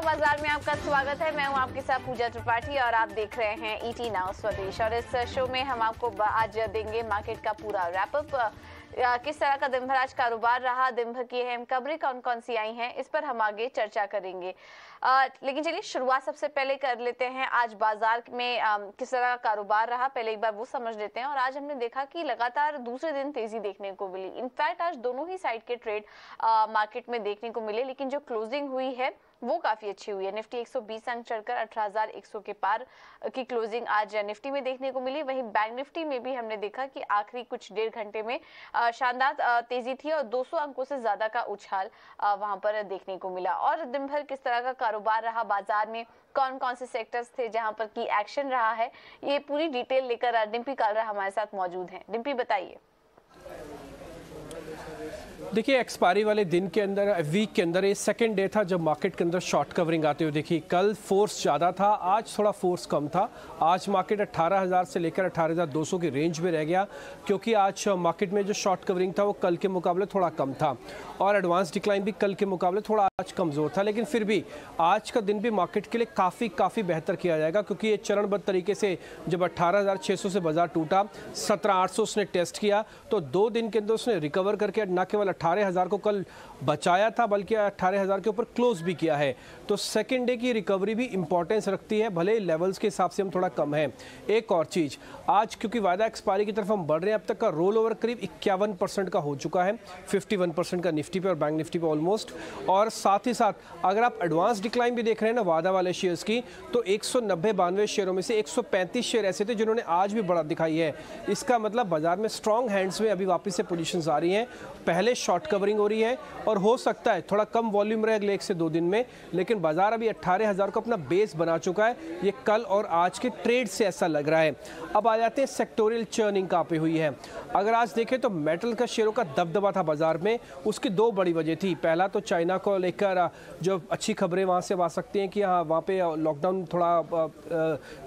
सौदा बाजार में आपका स्वागत है मैं हूं आपके साथ पूजा त्रिपाठी और आप देख रहे हैं ईटी e नाउ स्वदेश और इस शो में हम आपको आज देंगे मार्केट का पूरा रैपअप किस तरह का दिन भर आज कारोबार रहा दिन भर की अहम खबरें कौन कौन सी आई हैं इस पर हम आगे चर्चा करेंगे लेकिन चलिए शुरुआत सबसे पहले कर लेते हैं आज बाजार में आ, किस तरह का कारोबार रहा पहले एक बार वो समझ लेते हैं और आज हमने देखा कि लगातार दूसरे दिन तेजी देखने को मिली इनफैक्ट आज दोनों ही साइड के ट्रेड आ, मार्केट में देखने को मिले लेकिन जो क्लोजिंग हुई है वो काफ़ी अच्छी हुई है निफ्टी 120 अंक चढ़कर 18,100 के पार की क्लोजिंग आज निफ्टी में देखने को मिली वहीं बैंक निफ्टी में भी हमने देखा कि आखिरी कुछ डेढ़ घंटे में शानदार तेजी थी और 200 अंकों से ज़्यादा का उछाल वहां पर देखने को मिला और दिन भर किस तरह का कारोबार रहा बाजार में कौन कौन से सेक्टर्स थे जहां पर की एक्शन रहा है ये पूरी डिटेल लेकर डिम्पी कालरा हमारे साथ मौजूद है डिम्पी बताइए देखिए एक्सपायरी वाले दिन के अंदर वीक के अंदर ये सेकेंड डे था जब मार्केट के अंदर शॉर्ट कवरिंग आते हुए देखिए कल फोर्स ज़्यादा था आज थोड़ा फोर्स कम था आज मार्केट 18,000 से लेकर 18,200 की रेंज में रह गया क्योंकि आज मार्केट में जो शॉर्ट कवरिंग था वो कल के मुकाबले थोड़ा कम था और एडवांस डिक्लाइन भी कल के मुकाबले थोड़ा आज कमज़ोर था लेकिन फिर भी आज का दिन भी मार्केट के लिए काफ़ी काफ़ी बेहतर किया जाएगा क्योंकि ये चरणबद्ध तरीके से जब 18,600 से बाजार टूटा 17,800 उसने टेस्ट किया तो दो दिन के अंदर उसने रिकवर करके न केवल 18,000 को कल बचाया था बल्कि 18,000 के ऊपर क्लोज भी किया है तो सेकेंड डे की रिकवरी भी इंपॉर्टेंस रखती है भले लेवल्स के हिसाब से हम थोड़ा कम है एक और चीज़ आज क्योंकि वायदा एक्सपायरी की तरफ हम बढ़ रहे हैं अब तक का रोल ओवर करीब इक्यावन का हो चुका है फिफ्टी का निफ्टी पे और बैंक निफ्टी पे ऑलमोस्ट और साथ ही साथ अगर आप एडवांस डिक्लाइन भी देख रहे हैं ना वादा वाले शेयर्स की तो एक सौ शेयरों में से 135 शेयर ऐसे थे जिन्होंने आज भी बढ़त दिखाई है इसका मतलब बाजार में स्ट्रॉन्ग हैंड्स में अभी वापस से पोजीशंस आ रही हैं पहले शॉर्ट कवरिंग हो रही है और हो सकता है थोड़ा कम वॉल्यूम रहे अगले एक से दो दिन में लेकिन बाजार अभी अट्ठारह हज़ार को अपना बेस बना चुका है ये कल और आज के ट्रेड से ऐसा लग रहा है अब आ जाते हैं सेक्टोरियल चर्निंग कहाँ पर हुई है अगर आज देखें तो मेटल का शेयरों का दबदबा था बाजार में उसकी दो बड़ी वजह थी पहला तो चाइना को लेकर लेकर जो अच्छी खबरें वहाँ से आ सकती हैं कि हाँ वहाँ पे लॉकडाउन थोड़ा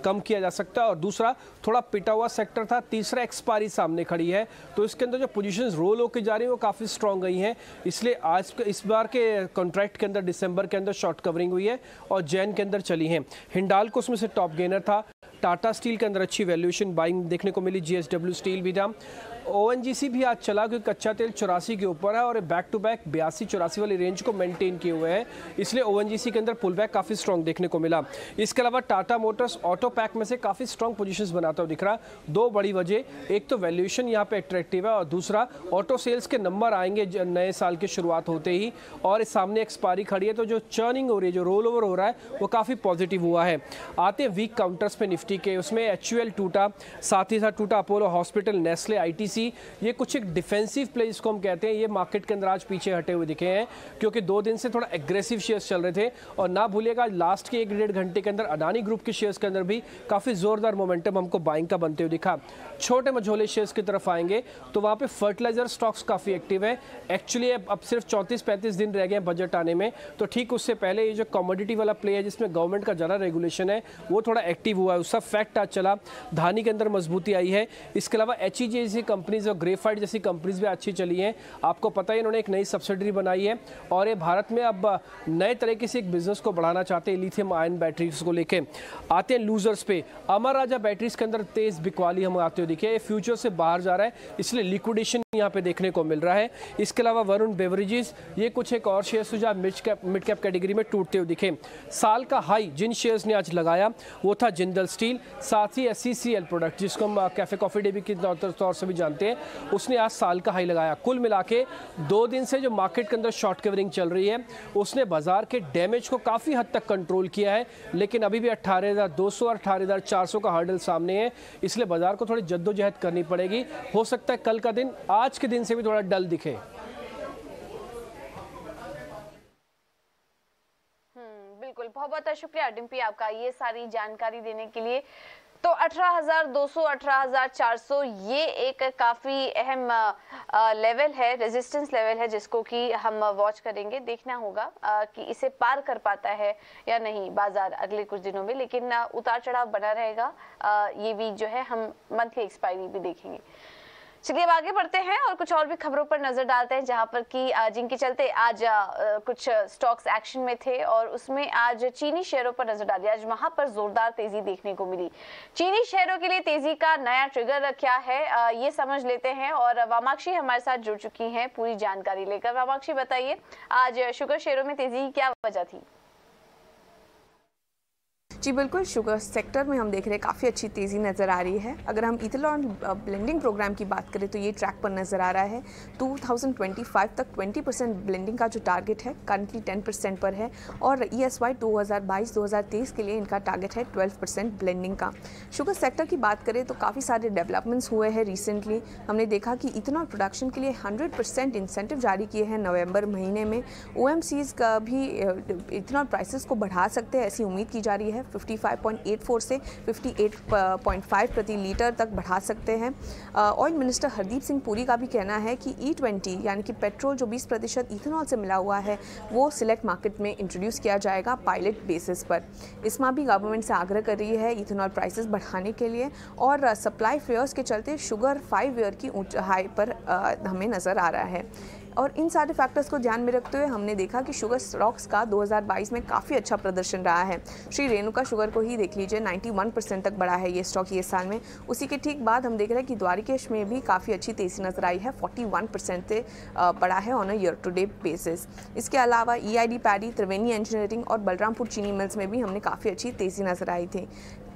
कम किया जा सकता है और दूसरा थोड़ा पिटा हुआ सेक्टर था तीसरा एक्सपायरी सामने खड़ी है तो इसके अंदर जो पोजिशन रोल होकर जा रही है वो काफ़ी स्ट्रांग गई हैं इसलिए आज इस बार के कॉन्ट्रैक्ट के अंदर दिसंबर के अंदर शॉर्ट कवरिंग हुई है और जैन के अंदर चली हैं हिंडाल को उसमें से टॉप गेनर था टाटा स्टील के अंदर अच्छी वैल्यूएशन बाइंग देखने को मिली जीएसडब्ल्यू स्टील भी दाम ओएनजीसी भी आज चला क्योंकि कच्चा तेल चौरासी के ऊपर है और बैक टू बैक बयासी चौरासी वाली रेंज को मेंटेन किए हुए हैं इसलिए ओएनजीसी के अंदर पुल बैक काफ़ी स्ट्रॉन्ग देखने को मिला इसके अलावा टाटा मोटर्स ऑटो पैक में से काफ़ी स्ट्रॉन्ग पोजिशन बनाता हुआ दिख रहा दो बड़ी वजह एक तो वैल्यूएशन यहाँ पर अट्रैक्टिव है और दूसरा ऑटो सेल्स के नंबर आएंगे नए साल की शुरुआत होते ही और सामने एक्सपायरी खड़ी है तो जो चर्निंग हो रही है जो रोल ओवर हो रहा है वो काफ़ी पॉजिटिव हुआ है आते वीक काउंटर्स पे निफ्टी के उसमें एच टूटा साथ ही साथ टूटा Apollo hospital Nestle I C ये कुछ एक डिफेंसिव प्ले इसको हम कहते हैं ये मार्केट के अंदर आज पीछे हटे हुए दिखे हैं क्योंकि दो दिन से थोड़ा एग्रेसिव शेयर्स चल रहे थे और ना भूलिएगा लास्ट के एक डेढ़ घंटे के अंदर अडानी ग्रुप के शेयर्स के अंदर भी काफ़ी ज़ोरदार मोमेंटम हमको बाइंग का बनते हुए दिखा छोटे मझोले शेयर्स की तरफ आएंगे तो वहाँ पर फर्टिलाइजर स्टॉक्स काफ़ी एक्टिव है एक्चुअली अब सिर्फ चौंतीस पैंतीस दिन रह गए हैं बजट आने में तो ठीक उससे पहले ये जो कॉमोडिटी वाला प्ले है जिसमें गवर्नमेंट का ज़्यादा रेगुलेशन है वो थोड़ा एक्टिव हुआ है उसका फैक्ट आज चला धानी के अंदर मजबूती आई है इसके अलावा एच ई जी कंपनीज और ग्रेफाइट जैसी कंपनीज भी अच्छी चली हैं आपको पता ही इन्होंने एक नई सब्सिडरी बनाई है और ये भारत में अब नए तरीके से एक बिजनेस को बढ़ाना चाहते हैं लिथियम आयन बैटरीज को लेके आते हैं लूजर्स पे अमर राजा बैटरीज के अंदर तेज़ बिकवाली हम आते हुए देखिए ये फ्यूचर से बाहर जा रहा है इसलिए लिक्विडेशन यहाँ पे देखने को मिल रहा है इसके अलावा वरुण बेवरेजेस ये कुछ एक और शेयर सुझा mid cap mid cap category में टूटते हुए दिखे साल का हाई जिन शेयर्स ने आज लगाया वो था जिंदल स्टील साथ ही एस प्रोडक्ट जिसको हम कैफे कॉफी डे भी के तौर से भी जानते थे उसने आज साल का हाई लगाया कुल मिला के दो दिन से जो मार्केट के अंदर शॉर्ट कवरिंग चल रही है उसने बाजार के डैमेज को काफ़ी हद तक कंट्रोल किया है लेकिन अभी भी अट्ठारह हज़ार दो सौ और अट्ठारह हज़ार चार सौ का हर्डल सामने है इसलिए बाजार को थोड़ी जद्दोजहद करनी पड़ेगी हो सकता है कल का दिन आज के दिन से भी थोड़ा डल दिखे हम्म, बहुत बहुत शुक्रिया डिम्पी आपका ये सारी जानकारी देने के लिए तो अठारह हजार ये एक काफ़ी अहम लेवल है रेजिस्टेंस लेवल है जिसको कि हम वॉच करेंगे देखना होगा कि इसे पार कर पाता है या नहीं बाजार अगले कुछ दिनों में लेकिन उतार चढ़ाव बना रहेगा ये वीक जो है हम मंथली एक्सपायरी भी देखेंगे चलिए अब आगे बढ़ते हैं और कुछ और भी खबरों पर नजर डालते हैं जहां पर कि जिनके चलते आज कुछ स्टॉक्स एक्शन में थे और उसमें आज चीनी शेयरों पर नजर डाली आज वहां पर जोरदार तेजी देखने को मिली चीनी शेयरों के लिए तेजी का नया ट्रिगर क्या है ये समझ लेते हैं और वामाक्षी हमारे साथ जुड़ चुकी है पूरी जानकारी लेकर वामाक्षी बताइए आज शुगर शेयरों में तेजी की क्या वजह थी जी बिल्कुल शुगर सेक्टर में हम देख रहे हैं काफ़ी अच्छी तेज़ी नज़र आ रही है अगर हम इथेनॉल ब्लेंडिंग प्रोग्राम की बात करें तो ये ट्रैक पर नज़र आ रहा है 2025 तक 20 परसेंट ब्लेंडिंग का जो टारगेट है करंटली 10 परसेंट पर है और ई एस वाई के लिए इनका टारगेट है 12 परसेंट ब्लेंडिंग का शुगर सेक्टर की बात करें तो काफ़ी सारे डेवलपमेंट्स हुए हैं रिसेंटली हमने देखा कि इथेनॉल प्रोडक्शन के लिए हंड्रेड परसेंट इंसेंटिव जारी किए हैं नवम्बर महीने में ओ का भी इथेनॉल प्राइसेस को बढ़ा सकते हैं ऐसी उम्मीद की जा रही है 55.84 से 58.5 प्रति लीटर तक बढ़ा सकते हैं ऑयल मिनिस्टर हरदीप सिंह पुरी का भी कहना है कि ई e ट्वेंटी यानी कि पेट्रोल जो 20 प्रतिशत इथेनॉल से मिला हुआ है वो सिलेक्ट मार्केट में इंट्रोड्यूस किया जाएगा पायलट बेसिस पर इसमा भी गवर्नमेंट से आग्रह कर रही है इथेनॉल प्राइसेस बढ़ाने के लिए और सप्लाई फेयर्स के चलते शुगर फाइव ईयर की ऊंचाई पर हमें नज़र आ रहा है और इन सारे फैक्टर्स को ध्यान में रखते हुए हमने देखा कि शुगर स्टॉक्स का 2022 में काफ़ी अच्छा प्रदर्शन रहा है श्री रेणुका शुगर को ही देख लीजिए 91 परसेंट तक बढ़ा है ये स्टॉक ये साल में उसी के ठीक बाद हम देख रहे हैं कि द्वारिकेश में भी काफ़ी अच्छी तेज़ी नजर आई है फोर्टी परसेंट से बढ़ा है on a year to day basis इसके अलावा ई आई पैडी त्रिवेणी इंजीनियरिंग और बलरामपुर चीनी मिल्स में भी हमने काफ़ी अच्छी तेज़ी नजर आई थी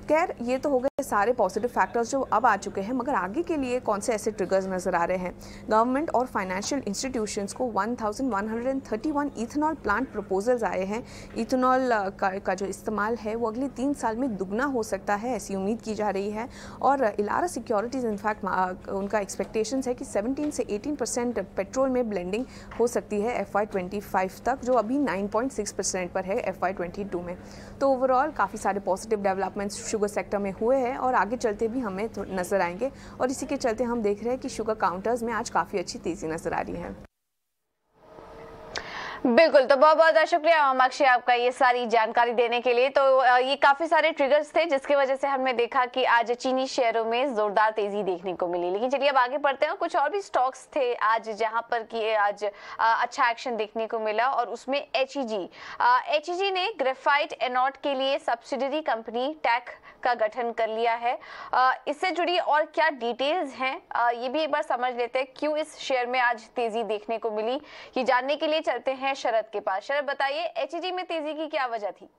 खैर ये तो हो गया सारे पॉजिटिव फैक्टर्स जो अब आ चुके हैं मगर आगे के लिए कौन से ऐसे ट्रिगर्स नज़र आ रहे हैं गवर्नमेंट और फाइनेंशियल इंस्टीट्यूशंस को 1131 इथेनॉल प्लांट प्रपोजल्स आए हैं इथेनॉल का, का जो इस्तेमाल है वो अगले तीन साल में दुगना हो सकता है ऐसी उम्मीद की जा रही है और इलारा सिक्योरिटीज़ इनफैक्ट उनका एक्सपेक्टेशन है कि सेवनटीन से एटीन परसेंट पेट्रोल में ब्लेंडिंग हो सकती है एफ आई तक जो अभी नाइन पर है एफ आई में तो ओवरऑल काफ़ी सारे पॉजिटिव डेवलपमेंट्स शुगर सेक्टर में हुए हैं है और आगे चलते भी हमें तो नज़र आएंगे और इसी के चलते हम देख रहे हैं कि शुगर काउंटर्स में आज काफ़ी अच्छी तेज़ी नज़र आ रही है बिल्कुल तो बहुत बहुत शुक्रिया मामाक्षी आपका ये सारी जानकारी देने के लिए तो ये काफी सारे ट्रिगर्स थे जिसके वजह से हमने देखा कि आज चीनी शेयरों में जोरदार तेजी देखने को मिली लेकिन चलिए अब आगे बढ़ते हैं कुछ और भी स्टॉक्स थे आज जहां पर कि आज अच्छा एक्शन देखने को मिला और उसमें एच ई e e ने ग्रेफाइट एनॉट के लिए सब्सिडरी कंपनी टैक का गठन कर लिया है इससे जुड़ी और क्या डिटेल्स हैं ये भी एक बार समझ लेते हैं क्यों इस शेयर में आज तेजी देखने को मिली ये जानने के लिए चलते हैं शरद के पास शरद बताइए एच e में तेजी की क्या वजह थी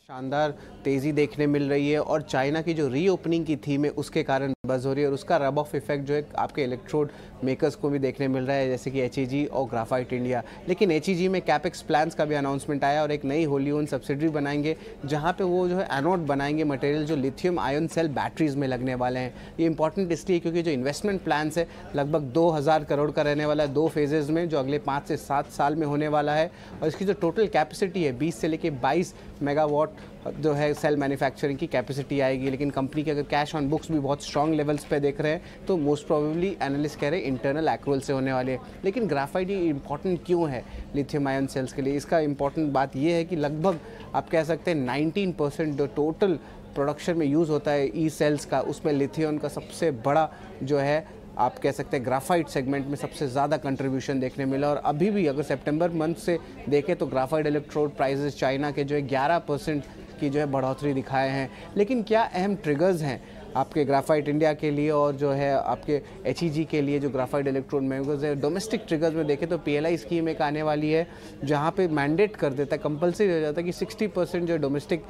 शानदार तेज़ी देखने मिल रही है और चाइना की जो रीओपनिंग की थीम है उसके कारण बज हो रही है और उसका रब ऑफ इफेक्ट जो है आपके इलेक्ट्रोड मेकर्स को भी देखने मिल रहा है जैसे कि एच e और ग्राफाइट इंडिया लेकिन एच e में कैपेक्स प्लान्स का भी अनाउंसमेंट आया और एक नई होली ओन सब्सिडरी बनाएंगे जहाँ पर वो जो है एनोड बनाएंगे मटेरियल जो लिथियम आयन सेल बैटरीज में लगने वाले हैं ये इंपॉर्टेंट इसलिए क्योंकि जो इन्वेस्टमेंट प्लान्स है लगभग दो करोड़ का रहने वाला है दो फेजेज़ में जो अगले पाँच से सात साल में होने वाला है और इसकी जो टोटल कैपेसिटी है बीस से लेकर बाईस मेगावाट मेगावाट जो है सेल मैन्युफैक्चरिंग की कैपेसिटी आएगी लेकिन कंपनी के अगर कैश ऑन बुक्स भी बहुत स्ट्रॉन्ग लेवल्स पे देख रहे हैं तो मोस्ट प्रोबेबली एनालिस्ट कह रहे हैं इंटरनल एक्रोल से होने वाले लेकिन ग्राफाइट ये इंपॉर्टेंट क्यों है लिथियम आयन सेल्स के लिए इसका इंपॉर्टेंट बात ये है कि लगभग आप कह सकते हैं नाइनटीन परसेंट जो टोटल प्रोडक्शन में यूज़ होता है ई e सेल्स का उसमें लिथियम का सबसे बड़ा जो है आप कह सकते हैं ग्राफाइट सेगमेंट में सबसे ज़्यादा कंट्रीब्यूशन देखने मिला और अभी भी अगर सितंबर मंथ से देखें तो ग्राफाइट इलेक्ट्रोड प्राइजेज चाइना के जो है ग्यारह परसेंट की जो है बढ़ोतरी दिखाए हैं लेकिन क्या अहम ट्रिगर्स हैं आपके ग्राफाइट इंडिया के लिए और जो है आपके एच e के लिए जो ग्राफाइट इलेक्ट्रॉन मेगोज है डोमेस्टिक ट्रिगर्स में देखें तो पी स्कीम एक आने वाली है जहाँ पे मैंडेट कर देता है कंपलसरी हो जाता है कि 60 परसेंट जो domestic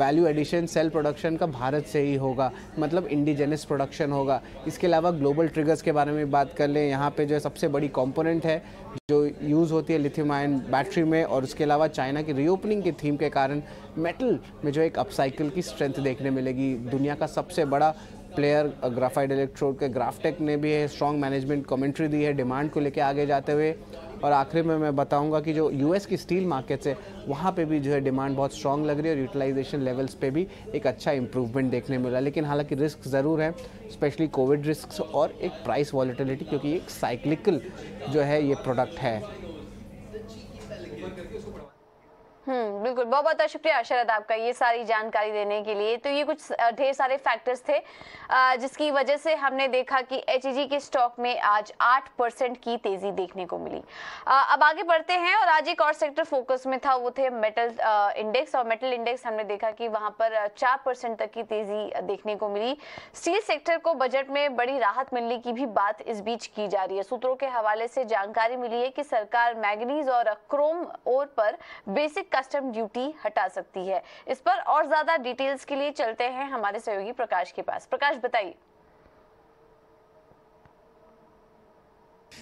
value addition cell production का भारत से ही होगा मतलब इंडिजेनस प्रोडक्शन होगा इसके अलावा ग्लोबल ट्रिगर्स के बारे में बात कर लें यहाँ पर जो है सबसे बड़ी कॉम्पोनेंट है जो यूज़ होती है लिथियम आयन बैटरी में और उसके अलावा चाइना की रीओपनिंग की थीम के कारण मेटल में जो एक अपसाइकिल की स्ट्रेंथ देखने मिलेगी दुनिया का सबसे बड़ा प्लेयर ग्राफाइड इलेक्ट्रोड के ग्राफटेक ने भी है स्ट्रॉन्ग मैनेजमेंट कमेंट्री दी है डिमांड को लेकर आगे जाते हुए और आखिर में मैं बताऊंगा कि जो यूएस की स्टील मार्केट्स है वहाँ पे भी जो है डिमांड बहुत स्ट्रॉन्ग लग रही है और यूटिलाइजेशन लेवल्स पे भी एक अच्छा इंप्रूवमेंट देखने मिला लेकिन हालांकि रिस्क ज़रूर है स्पेशली कोविड रिस्क और एक प्राइस वॉलीटिलिटी क्योंकि एक साइक्लिकल जो है ये प्रोडक्ट है हम्म बिल्कुल बहुत बहुत शुक्रिया शरद आपका ये सारी जानकारी देने के लिए तो ये कुछ ढेर सारे फैक्टर्स थे जिसकी वजह से हमने देखा कि एच e के स्टॉक में आज 8 परसेंट की तेजी देखने को मिली अब आगे बढ़ते हैं और आज एक और सेक्टर फोकस में था वो थे मेटल इंडेक्स और मेटल इंडेक्स हमने देखा कि वहां पर चार परसेंट तक की तेजी देखने को मिली स्टील सेक्टर को बजट में बड़ी राहत मिलने की भी बात इस बीच की जा रही है सूत्रों के हवाले से जानकारी मिली है कि सरकार मैगनीज और क्रोम ओर पर बेसिक कस्टम ड्यूटी हटा सकती है इस पर और ज्यादा डिटेल्स के लिए चलते हैं हमारे सहयोगी प्रकाश के पास प्रकाश बताइए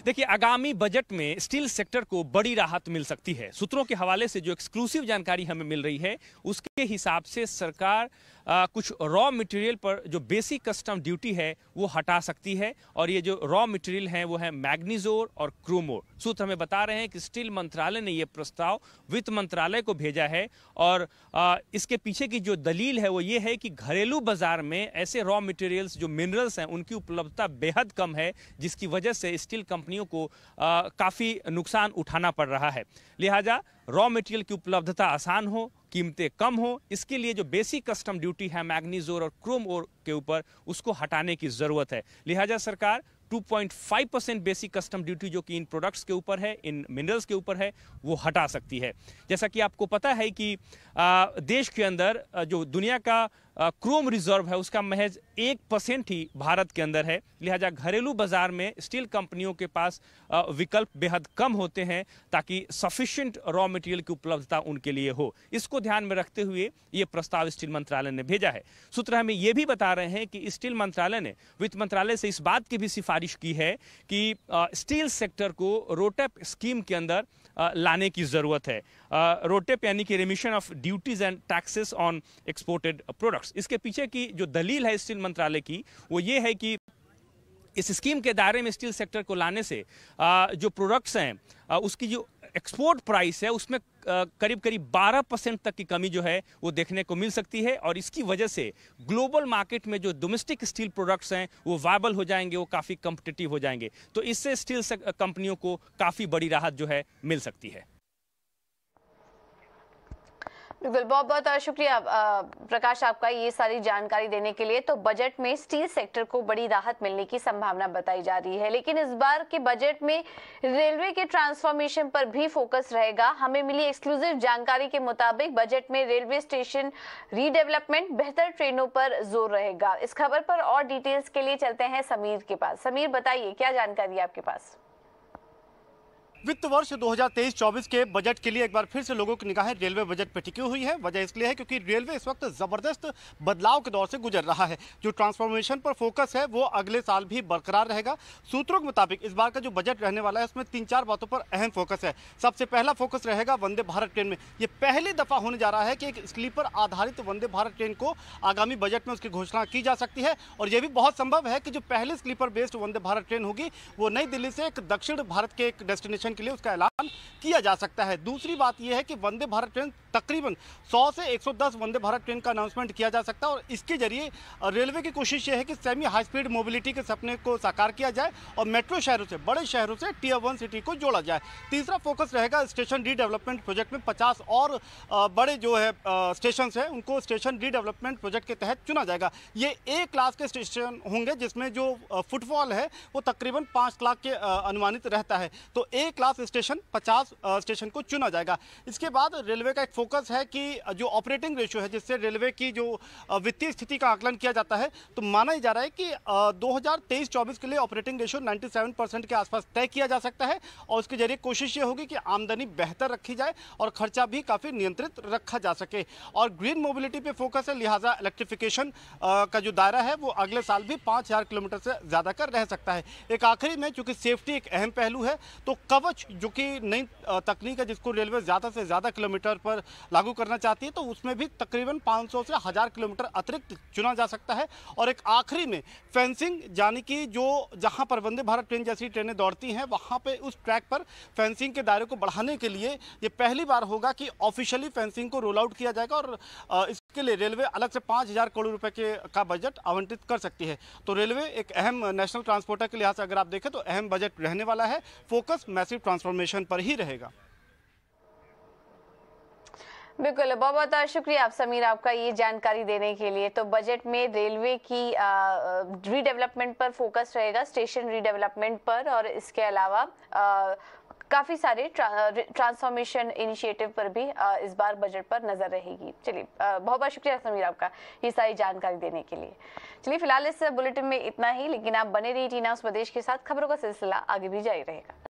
देखिए आगामी बजट में स्टील सेक्टर को बड़ी राहत मिल सकती है सूत्रों के हवाले से जो एक्सक्लूसिव जानकारी हमें मिल रही है उसके हिसाब से सरकार आ, कुछ रॉ मटेरियल पर जो बेसिक कस्टम ड्यूटी है वो हटा सकती है और ये जो रॉ मटेरियल हैं वो है मैग्नीजोर और क्रोमोर सूत्र हमें बता रहे हैं कि स्टील मंत्रालय ने ये प्रस्ताव वित्त मंत्रालय को भेजा है और आ, इसके पीछे की जो दलील है वो ये है कि घरेलू बाजार में ऐसे रॉ मटेरियल्स जो मिनरल्स हैं उनकी उपलब्धता बेहद कम है जिसकी वजह से स्टील कंपनियों को काफ़ी नुकसान उठाना पड़ रहा है लिहाजा रॉ मटेरियल की उपलब्धता आसान हो कीमतें कम हो इसके लिए जो बेसिक कस्टम ड्यूटी है मैग्नीज और क्रोम और के ऊपर उसको हटाने की ज़रूरत है लिहाजा सरकार 2.5 परसेंट बेसिक कस्टम ड्यूटी जो कि इन प्रोडक्ट्स के ऊपर है इन मिनरल्स के ऊपर है वो हटा सकती है जैसा कि आपको पता है कि देश के अंदर जो दुनिया का क्रोम रिजर्व है उसका महज एक परसेंट ही भारत के अंदर है लिहाजा घरेलू बाजार में स्टील कंपनियों के पास विकल्प बेहद कम होते हैं ताकि सफिशिएंट रॉ मटेरियल की उपलब्धता उनके लिए हो इसको ध्यान में रखते हुए ये प्रस्ताव स्टील मंत्रालय ने भेजा है सूत्र हमें ये भी बता रहे हैं कि स्टील मंत्रालय ने वित्त मंत्रालय से इस बात की भी सिफारिश की है कि स्टील सेक्टर को रोटेप स्कीम के अंदर लाने की ज़रूरत है रोटेप यानी कि remission of duties and taxes on exported products इसके पीछे की जो दलील है स्टील मंत्रालय की वो ये है कि इस स्कीम के दायरे में स्टील सेक्टर को लाने से जो प्रोडक्ट्स हैं उसकी जो एक्सपोर्ट प्राइस है उसमें करीब करीब 12 परसेंट तक की कमी जो है वो देखने को मिल सकती है और इसकी वजह से ग्लोबल मार्केट में जो डोमेस्टिक स्टील प्रोडक्ट्स हैं वो वायबल हो जाएंगे वो काफ़ी कम्पटिटिव हो जाएंगे तो इससे स्टील कंपनियों को काफ़ी बड़ी राहत जो है मिल सकती है बिल्कुल बहुत बहुत शुक्रिया प्रकाश आपका ये सारी जानकारी देने के लिए तो बजट में स्टील सेक्टर को बड़ी राहत मिलने की संभावना बताई जा रही है लेकिन इस बार के बजट में रेलवे के ट्रांसफॉर्मेशन पर भी फोकस रहेगा हमें मिली एक्सक्लूसिव जानकारी के मुताबिक बजट में रेलवे स्टेशन रीडेवलपमेंट बेहतर ट्रेनों पर जोर रहेगा इस खबर पर और डिटेल्स के लिए चलते हैं समीर के पास समीर बताइए क्या जानकारी आपके पास वित्त वर्ष 2023-24 के बजट के लिए एक बार फिर से लोगों की निगाहें रेलवे बजट पर टिकी हुई है वजह इसलिए है क्योंकि रेलवे इस वक्त ज़बरदस्त बदलाव के दौर से गुजर रहा है जो ट्रांसफॉर्मेशन पर फोकस है वो अगले साल भी बरकरार रहेगा सूत्रों के मुताबिक इस बार का जो बजट रहने वाला है उसमें तीन चार बातों पर अहम फोकस है सबसे पहला फोकस रहेगा वंदे भारत ट्रेन में ये पहली दफ़ा होने जा रहा है कि एक स्लीपर आधारित वंदे भारत ट्रेन को आगामी बजट में उसकी घोषणा की जा सकती है और यह भी बहुत संभव है कि जो पहली sleeper based Vande Bharat train होगी वो नई दिल्ली से एक दक्षिण भारत के एक डेस्टिनेशन परिचालन के लिए उसका ऐलान किया जा सकता है दूसरी बात यह है कि वंदे भारत ट्रेन तकरीबन 100 से 110 वंदे भारत ट्रेन का अनाउंसमेंट किया जा सकता है और इसके जरिए रेलवे की कोशिश यह है कि सेमी हाई स्पीड मोबिलिटी के सपने को साकार किया जाए और मेट्रो शहरों से बड़े शहरों से टीयर वन सिटी को जोड़ा जाए तीसरा फोकस रहेगा स्टेशन रीडेवलपमेंट प्रोजेक्ट में पचास और बड़े जो है स्टेशन है उनको स्टेशन रीडेवलपमेंट प्रोजेक्ट के तहत चुना जाएगा ये ए क्लास के स्टेशन होंगे जिसमें जो फुटफॉल है वो तकरीबन पाँच लाख के अनुमानित रहता है तो A class class station 50 station को चुना जाएगा इसके बाद रेलवे का एक फोकस है कि जो ऑपरेटिंग रेशियो है जिससे रेलवे की जो वित्तीय स्थिति का आकलन किया जाता है तो माना ही जा रहा है कि दो हज़ार के लिए ऑपरेटिंग रेशियो 97 परसेंट के आसपास तय किया जा सकता है और उसके जरिए कोशिश ये होगी कि आमदनी बेहतर रखी जाए और खर्चा भी काफ़ी नियंत्रित रखा जा सके और ग्रीन मोबिलिटी पे फोकस है लिहाजा इलेक्ट्रिफिकेशन का जो दायरा है वो अगले साल भी पाँच किलोमीटर से ज़्यादा कर रह सकता है एक आखिरी में चूँकि सेफ्टी एक अहम पहलू है तो कवच अप्रोच जो कि नई तकनीक है जिसको रेलवे ज़्यादा से ज़्यादा किलोमीटर पर लागू करना चाहती है तो उसमें भी तकरीबन 500 से हज़ार किलोमीटर अतिरिक्त चुना जा सकता है और एक आखिरी में फेंसिंग यानी कि जो जहां पर वंदे भारत ट्रेन जैसी ट्रेनें दौड़ती हैं वहाँ पर उस ट्रैक पर फेंसिंग के दायरे को बढ़ाने के लिए ये पहली बार होगा कि ऑफिशियली फेंसिंग को रोल आउट किया जाएगा और इस इसके लिए रेलवे अलग से पाँच हज़ार करोड़ रुपए के का बजट आवंटित कर सकती है तो रेलवे एक अहम नेशनल ट्रांसपोर्टर के लिहाज से अगर आप देखें तो अहम बजट रहने वाला है फोकस मैसिव ट्रांसफॉर्मेशन पर ही रहेगा बिल्कुल बहुत बहुत शुक्रिया आप समीर आपका ये जानकारी देने के लिए तो बजट में रेलवे की रीडेवलपमेंट पर फोकस रहेगा स्टेशन रीडेवलपमेंट पर और इसके अलावा आ, काफी सारे ट्रांसफॉर्मेशन इनिशिएटिव पर भी इस बार बजट पर नजर रहेगी चलिए बहुत बहुत शुक्रिया समीर आपका ये सारी जानकारी देने के लिए चलिए फिलहाल इस बुलेटिन में इतना ही लेकिन आप बने रहिए टीना उस प्रदेश के साथ खबरों का सिलसिला आगे भी जारी रहेगा